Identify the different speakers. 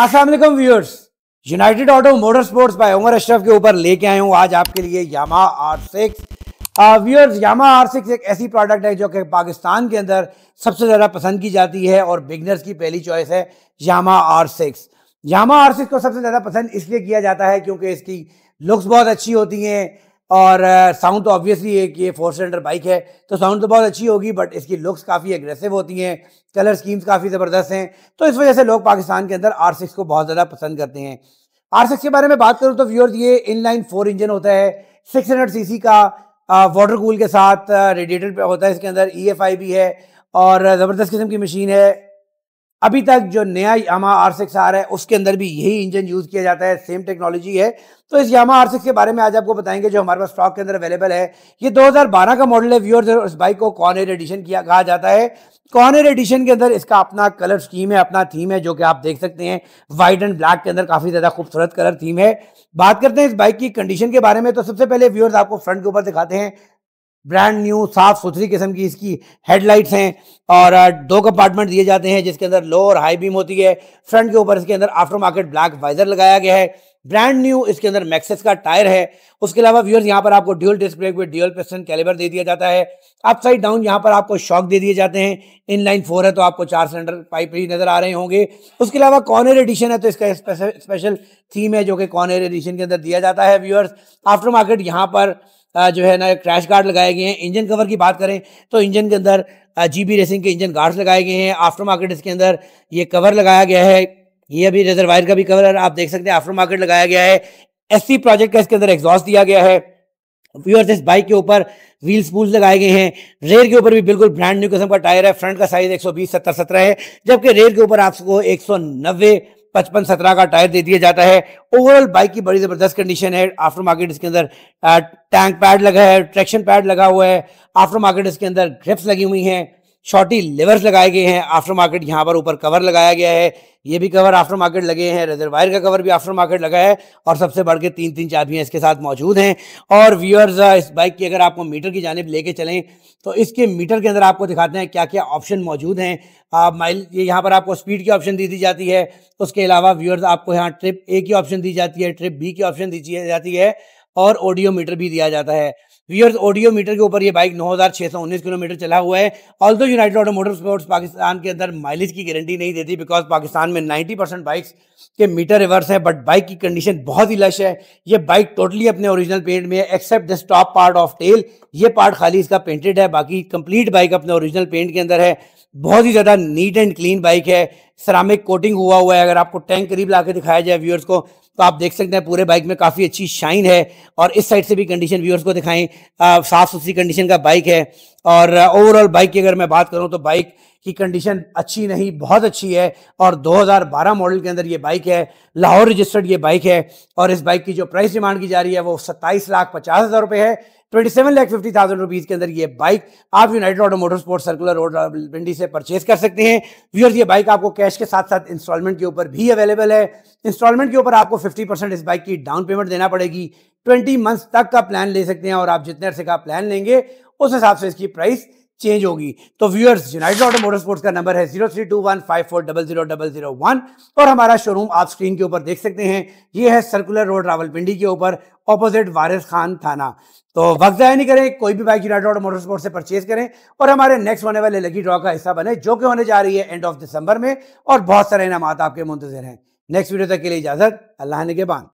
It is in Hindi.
Speaker 1: Aslam viewers united auto motor sports by Umar Ashraf के ऊपर लेके आया हूँ आज आपके लिए Yamaha R six viewers Yamaha R six एक ऐसी प्रोडक्ट है जो कि पाकिस्तान के अंदर सबसे ज़्यादा पसंद की जाती है और बिगनर्स की पहली चॉइस है Yamaha R six Yamaha R six को सबसे ज़्यादा पसंद इसलिए किया जाता है क्योंकि इसकी लुक्स बहुत अच्छी होती हैं और साउंड तो ऑब्वियसली एक ये फोर सिलेंडर बाइक है तो साउंड तो बहुत अच्छी होगी बट इसकी लुक्स काफ़ी एग्रेसिव होती हैं कलर स्कीम्स काफ़ी ज़बरदस्त हैं तो इस वजह से लोग पाकिस्तान के अंदर आर सिक्स को बहुत ज़्यादा पसंद करते हैं आर सिक्स के बारे में बात करूँ तो व्यूअर्स ये इन लाइन फोर इंजन होता है सिक्स हंड्रेड सी सी का वाटर कूल के साथ रेडिएटर होता है इसके अंदर ई एफ आई भी है और ज़बरदस्त किस्म की मशीन है अभी तक जो नया यामा आर सिक्स आ रहा है उसके अंदर भी यही इंजन यूज़ किया जाता है सेम टेक्नोलॉजी है तो इस यामा आर सिक्स के बारे में आज आपको बताएंगे जो हमारे पास स्टॉक के अंदर अवेलेबल है ये 2012 का मॉडल है व्यूअर्स इस बाइक को कॉर्नर एडिशन किया कहा जाता है कॉर्नर एडिशन के अंदर इसका अपना कलर स्कीम है अपना थीम है जो कि आप देख सकते हैं वाइट एंड ब्लैक के अंदर काफ़ी ज़्यादा खूबसूरत कलर थीम है बात करते हैं इस बाइक की कंडीशन के बारे में तो सबसे पहले व्यूअर्स आपको फ्रंट के ऊपर दिखाते हैं ब्रांड न्यू साफ सुथरी किस्म की इसकी हेडलाइट्स हैं और दो कंपार्टमेंट दिए जाते हैं जिसके अंदर लो और हाई बीम होती है फ्रंट के ऊपर इसके अंदर आफ्टर मार्केट ब्लैक वाइजर लगाया गया है ब्रांड न्यू इसके अंदर मैक्सेस का टायर है उसके अलावा व्यूअर्स यहाँ पर आपको ड्यूल डिस्प्ले हुए ड्यूल पेस्टन कैलिबर दे दिया जाता है अपसाइड डाउन यहाँ पर आपको शॉक दे दिए जाते हैं इन लाइन फोर है तो आपको चार सिलेंडर पाइप ही नजर आ रहे होंगे उसके अलावा कॉर्नर एडिशन है तो इसका स्पेशल थीम है जो कि कॉर्नर एडिशन के अंदर दिया जाता है व्यूअर्स आफ्टर मार्केट यहाँ पर जो है ना क्रैश गार्ड लगाए गए हैं इंजन कवर की बात करें तो इंजन के अंदर जीबी रेसिंग के इंजन गार्ड्स लगाए गए हैं आफ्टर मार्केट इसके अंदर ये कवर लगाया गया है ये अभी रिजर्वायर का भी कवर आप देख सकते हैं आफ्टर मार्केट लगाया गया है एस प्रोजेक्ट का इसके अंदर एग्जॉस्ट दिया गया है व्यूअर्स इस बाइक के ऊपर व्हील स्पूल्स लगाए गए हैं रेयर के ऊपर भी बिल्कुल ब्रांड न्यू किस्म का टायर है फ्रंट का साइज एक सत्तर सत्रह है जबकि रेयर के ऊपर आपको एक पचपन सत्रह का टायर दे दिया जाता है ओवरऑल बाइक की बड़ी ज़बरदस्त कंडीशन है आफ्टर मार्केट इसके अंदर टैंक पैड लगा है ट्रैक्शन पैड लगा हुआ है आफ्टर मार्केट इसके अंदर ग्रिप्स लगी हुई हैं शॉर्टी लेवर्स लगाए गए हैं आफ्टर मार्केट यहाँ पर ऊपर कवर लगाया गया है ये भी कवर आफ्टर मार्केट लगे हैं रिजर्वायर का कवर भी आफ्टर मार्केट लगा है और सबसे बढ़ के तीन तीन चाबियाँ इसके साथ मौजूद हैं और व्यूअर्स इस बाइक की अगर आपको मीटर की जानब लेके चलें तो इसके मीटर के अंदर आपको दिखाते हैं क्या क्या ऑप्शन मौजूद हैं आप माइल ये यहाँ पर आपको स्पीड की ऑप्शन दी दी जाती है उसके अलावा व्यूअर्स आपको यहाँ ट्रिप ए की ऑप्शन दी जाती है ट्रिप बी की ऑप्शन दी जाती है और ऑडियो मीटर भी दिया जाता है व्यूअर्स ऑडियो मीटर के ऊपर ये बाइक 9,619 किलोमीटर चला हुआ है दो united auto motor sports Pakistan के अंदर माइलेज की गारंटी नहीं देती बिकॉज पाकिस्तान में 90 परसेंट बाइक्स के मीटर रिवर्स है बट बाइक की कंडीशन बहुत ही लश है ये बाइक टोटली अपने ओरिजिनल पेंट में है except this top part of tail ये पार्ट खाली इसका पेंटेड है बाकी कंप्लीट बाइक अपने ओरिजिनल पेंट के अंदर है बहुत ही ज़्यादा नीट एंड क्लीन बाइक है सरामिक कोटिंग हुआ हुआ है अगर आपको टैंक करीब ला के दिखाया जाए व्यूअर्स को तो आप देख सकते हैं पूरे बाइक में काफ़ी अच्छी शाइन है और इस साइड से भी कंडीशन व्यूअर्स को दिखाएं साफ़ सुथरी कंडीशन का बाइक है और ओवरऑल बाइक की अगर मैं बात करूँ तो बाइक की कंडीशन अच्छी नहीं बहुत अच्छी है और 2012 मॉडल के अंदर ये बाइक है लाहौर रजिस्टर्ड ये बाइक है और इस बाइक की जो प्राइस डिमांड की जा रही है वो सत्ताईस लाख पचास हज़ार रुपये है twenty seven lakh fifty thousand rupees के अंदर ये बाइक आप united auto motor sport circular road Pindi से परचेज कर सकते हैं व्यूअर्स ये बाइक आपको कैश के साथ साथ इंस्टॉलमेंट के ऊपर भी अवेलेबल है इंस्टॉलमेंट के ऊपर आपको फिफ्टी परसेंट इस बाइक की डाउन पेमेंट देना पड़ेगी ट्वेंटी मंथ्स तक का प्लान ले सकते हैं और आप जितने अरसे का प्लान लेंगे उस हिसाब से इसकी प्राइस चेंज होगी तो viewers united auto motor sports का नंबर है zero three two one five four double zero double zero one और हमारा शोरूम आप स्क्रीन के ऊपर देख सकते हैं ये है सर्कुलर रोड रावलपिंडी के ऊपर ऑपोजिट वारिस खान थाना तो वक्त ज़ाया नहीं करें कोई भी bike united auto motor sport से परचेज करें और हमारे नेक्स्ट होने वाले लकी ड्रॉ का हिस्सा बने जो कि होने जा रही है एंड ऑफ दिसंबर में और बहुत सारे इनाम आपके मुंतजर हैं नेक्स्ट वीडियो तक के लिए इजाजत अल्लाह ने के बान